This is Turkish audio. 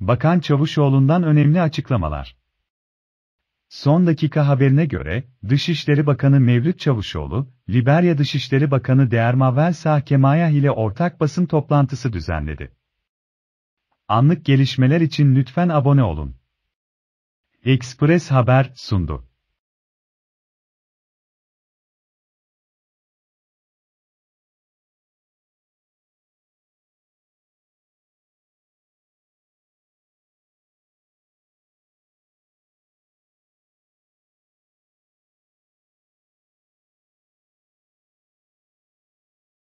Bakan Çavuşoğlu'ndan önemli açıklamalar. Son dakika haberine göre, Dışişleri Bakanı Mevlüt Çavuşoğlu, Liberya Dışişleri Bakanı Dermavel Sahkemaya ile ortak basın toplantısı düzenledi. Anlık gelişmeler için lütfen abone olun. Express Haber sundu.